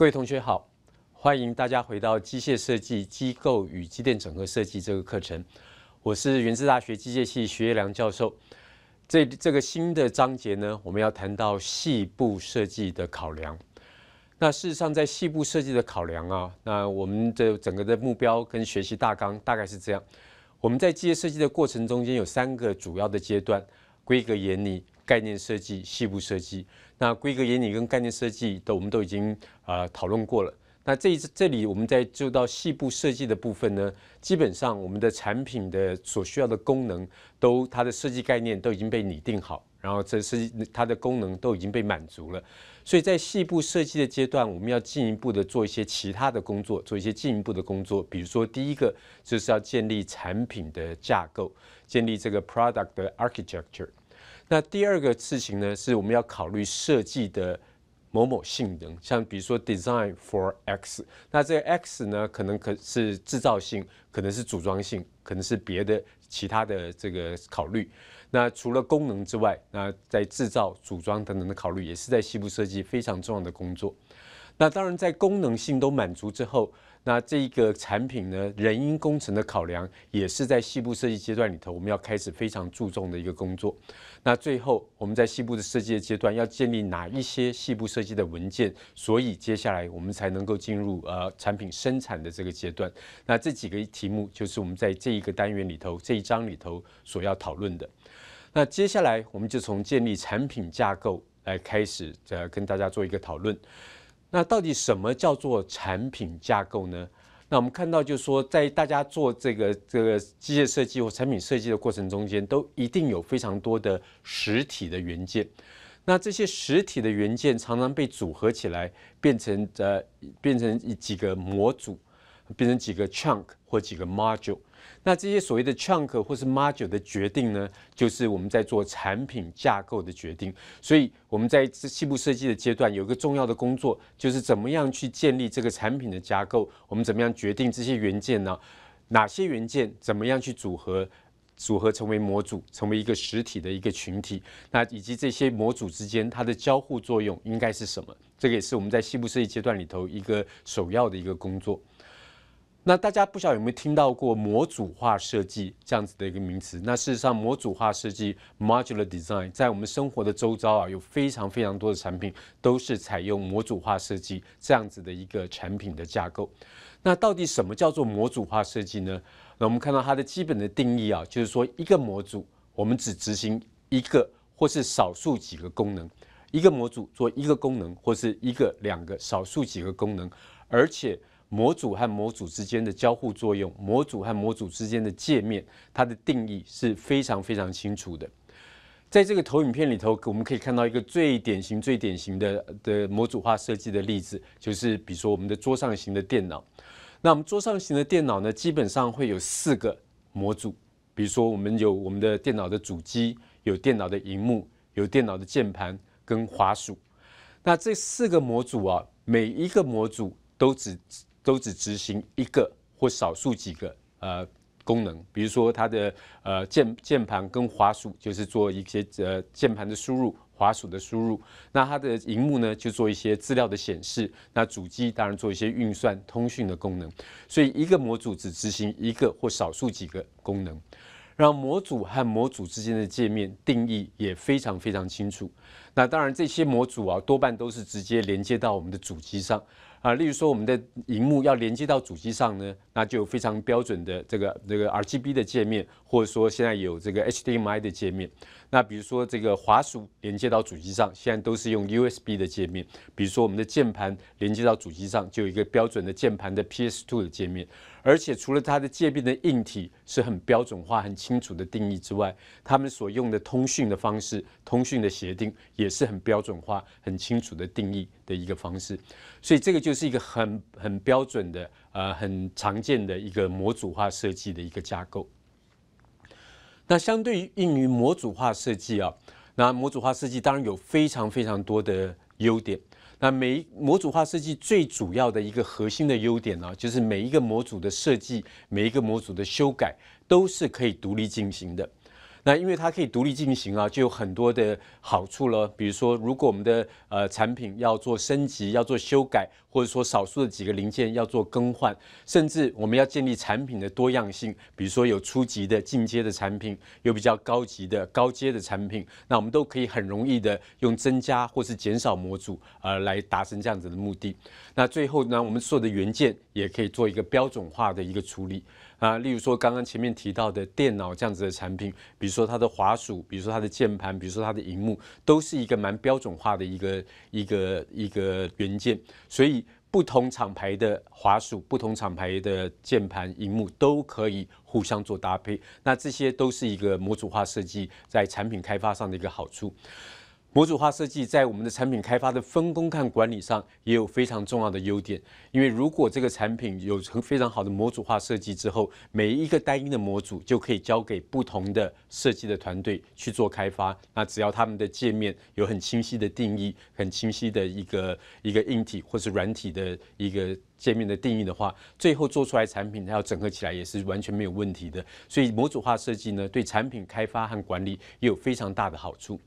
各位同学好，欢迎大家回到机械设计机构与机电整合设计这个课程。我是原自大学机械系徐业良教授。这这个新的章节呢，我们要谈到细部设计的考量。那事实上，在细部设计的考量啊，那我们的整个的目标跟学习大纲大概是这样。我们在机械设计的过程中间有三个主要的阶段：规格原理。概念设计、细部设计，那规格原理跟概念设计都我们都已经啊讨论过了。那这一次这里我们在做到细部设计的部分呢，基本上我们的产品的所需要的功能都它的设计概念都已经被拟定好，然后这设计它的功能都已经被满足了。所以在细部设计的阶段，我们要进一步的做一些其他的工作，做一些进一步的工作，比如说第一个就是要建立产品的架构，建立这个 product 的 architecture。那第二个事情呢，是我们要考虑设计的某某性能，像比如说 design for X。那这个 X 呢，可能可是制造性，可能是组装性，可能是别的其他的这个考虑。那除了功能之外，那在制造、组装等等的考虑，也是在西部设计非常重要的工作。那当然，在功能性都满足之后。那这个产品呢，人因工程的考量也是在细部设计阶段里头，我们要开始非常注重的一个工作。那最后我们在细部的设计的阶段要建立哪一些细部设计的文件，所以接下来我们才能够进入呃产品生产的这个阶段。那这几个题目就是我们在这一个单元里头这一章里头所要讨论的。那接下来我们就从建立产品架构来开始，呃，跟大家做一个讨论。那到底什么叫做产品架构呢？那我们看到，就是说，在大家做这个这个机械设计或产品设计的过程中间，都一定有非常多的实体的元件。那这些实体的元件常常被组合起来，变成呃变成几个模组，变成几个 chunk 或几个 module。那这些所谓的 chunk 或是 module 的决定呢，就是我们在做产品架构的决定。所以我们在细部设计的阶段，有一个重要的工作，就是怎么样去建立这个产品的架构。我们怎么样决定这些元件呢？哪些元件怎么样去组合，组合成为模组，成为一个实体的一个群体？那以及这些模组之间它的交互作用应该是什么？这个也是我们在细部设计阶段里头一个首要的一个工作。那大家不晓得有没有听到过模组化设计这样子的一个名词？那事实上，模组化设计 （modular design） 在我们生活的周遭啊，有非常非常多的产品都是采用模组化设计这样子的一个产品的架构。那到底什么叫做模组化设计呢？那我们看到它的基本的定义啊，就是说一个模组，我们只执行一个或是少数几个功能；一个模组做一个功能，或是一个、两个、少数几个功能，而且。模组和模组之间的交互作用，模组和模组之间的界面，它的定义是非常非常清楚的。在这个投影片里头，我们可以看到一个最典型、最典型的的模组化设计的例子，就是比如说我们的桌上型的电脑。那我们桌上型的电脑呢，基本上会有四个模组，比如说我们有我们的电脑的主机，有电脑的荧幕，有电脑的键盘跟滑鼠。那这四个模组啊，每一个模组都只。都只执行一个或少数几个呃功能，比如说它的呃键键盘跟滑鼠就是做一些呃键盘的输入、滑鼠的输入，那它的荧幕呢就做一些资料的显示，那主机当然做一些运算、通讯的功能。所以一个模组只执行一个或少数几个功能，让模组和模组之间的界面定义也非常非常清楚。那当然，这些模组啊，多半都是直接连接到我们的主机上啊。例如说，我们的荧幕要连接到主机上呢，那就非常标准的这个这个 R G B 的界面，或者说现在有这个 H D M I 的界面。那比如说这个滑鼠连接到主机上，现在都是用 USB 的界面。比如说我们的键盘连接到主机上，就有一个标准的键盘的 PS2 的界面。而且除了它的界面的硬体是很标准化、很清楚的定义之外，他们所用的通讯的方式、通讯的协定也是很标准化、很清楚的定义的一个方式。所以这个就是一个很很标准的呃很常见的一个模组化设计的一个架构。那相对于用于模组化设计啊，那模组化设计当然有非常非常多的优点。那每模组化设计最主要的一个核心的优点呢，就是每一个模组的设计，每一个模组的修改都是可以独立进行的。那因为它可以独立进行啊，就有很多的好处了。比如说，如果我们的呃产品要做升级、要做修改，或者说少数的几个零件要做更换，甚至我们要建立产品的多样性，比如说有初级的、进阶的产品，有比较高级的、高阶的产品，那我们都可以很容易的用增加或是减少模组呃来达成这样子的目的。那最后呢，我们所有的原件。也可以做一个标准化的一个处理啊，例如说刚刚前面提到的电脑这样子的产品，比如说它的滑鼠，比如说它的键盘，比如说它的荧幕，都是一个蛮标准化的一个一个一个元件，所以不同厂牌的滑鼠、不同厂牌的键盘、荧幕都可以互相做搭配，那这些都是一个模组化设计在产品开发上的一个好处。模组化设计在我们的产品开发的分工和管理上也有非常重要的优点。因为如果这个产品有成非常好的模组化设计之后，每一个单一的模组就可以交给不同的设计的团队去做开发。那只要他们的界面有很清晰的定义，很清晰的一个一个硬体或是软体的一个界面的定义的话，最后做出来产品它要整合起来也是完全没有问题的。所以模组化设计呢，对产品开发和管理也有非常大的好处。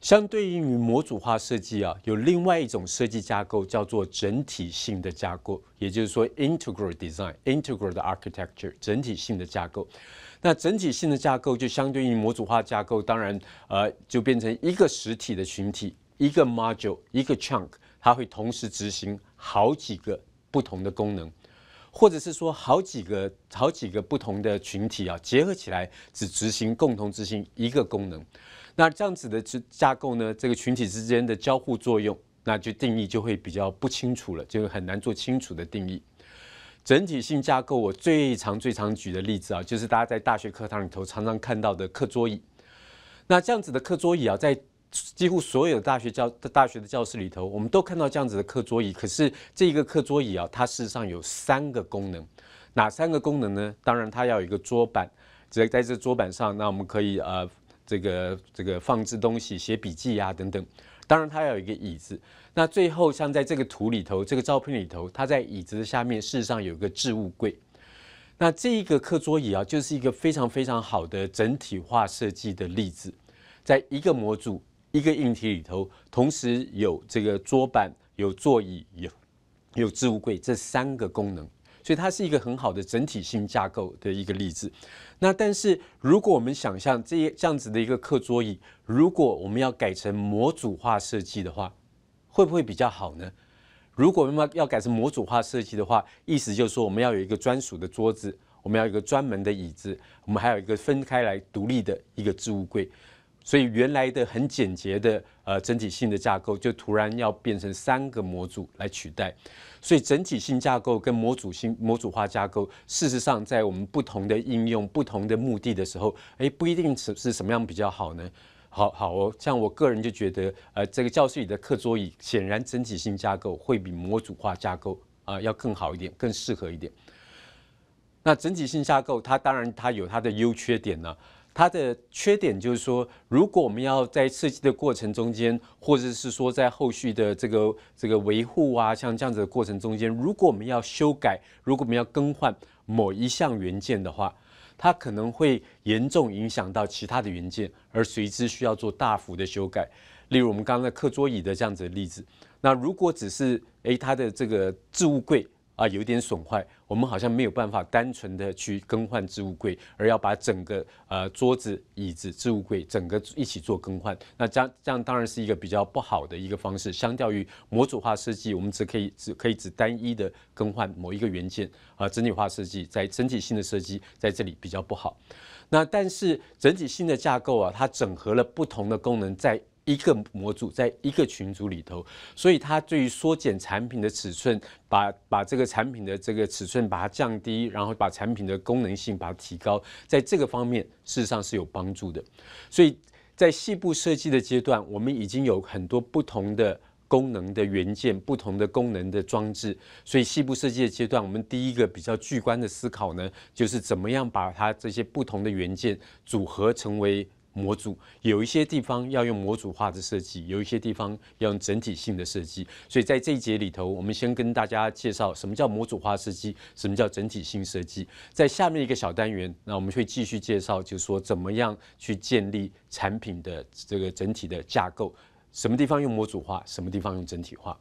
相对于模组化设计啊，有另外一种设计架构叫做整体性的架构，也就是说 i n t e g r a l d e s i g n i n t e g r a l architecture，整体性的架构。那整体性的架构就相对于模组化架构，当然，呃，就变成一个实体的群体，一个 module，一个 chunk，它会同时执行好几个不同的功能。或者是说好几个好几个不同的群体啊结合起来，只执行共同执行一个功能，那这样子的架架构呢，这个群体之间的交互作用，那就定义就会比较不清楚了，就很难做清楚的定义。整体性架构我最常最常举的例子啊，就是大家在大学课堂里头常常看到的课桌椅。那这样子的课桌椅啊，在几乎所有大学教大学的教室里头，我们都看到这样子的课桌椅。可是这一个课桌椅啊，它事实上有三个功能，哪三个功能呢？当然，它要有一个桌板，只在这桌板上，那我们可以呃这个这个放置东西、写笔记呀等等。当然，它要有一个椅子。那最后，像在这个图里头、这个照片里头，它在椅子的下面事实上有一个置物柜。那这一个课桌椅啊，就是一个非常非常好的整体化设计的例子，在一个模组。一个硬体里头，同时有这个桌板、有座椅、有有置物柜这三个功能，所以它是一个很好的整体性架构的一个例子。那但是如果我们想象这这样子的一个课桌椅，如果我们要改成模组化设计的话，会不会比较好呢？如果我们要要改成模组化设计的话，意思就是说我们要有一个专属的桌子，我们要一个专门的椅子，我们还有一个分开来独立的一个置物柜。所以原来的很简洁的呃整体性的架构，就突然要变成三个模组来取代。所以整体性架构跟模组性、模组化架构，事实上在我们不同的应用、不同的目的的时候，哎，不一定是是什么样比较好呢？好好，哦，像我个人就觉得，呃，这个教室里的课桌椅，显然整体性架构会比模组化架构啊要更好一点，更适合一点。那整体性架构，它当然它有它的优缺点呢。它的缺点就是说，如果我们要在设计的过程中间，或者是说在后续的这个这个维护啊，像这样子的过程中间，如果我们要修改，如果我们要更换某一项元件的话，它可能会严重影响到其他的元件，而随之需要做大幅的修改。例如我们刚才课桌椅的这样子的例子，那如果只是诶它的这个置物柜。啊，有点损坏，我们好像没有办法单纯的去更换置物柜，而要把整个呃桌子、椅子、置物柜整个一起做更换。那这样这样当然是一个比较不好的一个方式。相较于模组化设计，我们只可以只可以只单一的更换某一个元件啊。整体化设计在整体性的设计在这里比较不好。那但是整体性的架构啊，它整合了不同的功能在。一个模组在一个群组里头，所以它对于缩减产品的尺寸，把把这个产品的这个尺寸把它降低，然后把产品的功能性把它提高，在这个方面事实上是有帮助的。所以在细部设计的阶段，我们已经有很多不同的功能的元件、不同的功能的装置。所以细部设计的阶段，我们第一个比较具观的思考呢，就是怎么样把它这些不同的元件组合成为。模组有一些地方要用模组化的设计，有一些地方要用整体性的设计。所以在这一节里头，我们先跟大家介绍什么叫模组化设计，什么叫整体性设计。在下面一个小单元，那我们会继续介绍，就是说怎么样去建立产品的这个整体的架构，什么地方用模组化，什么地方用整体化。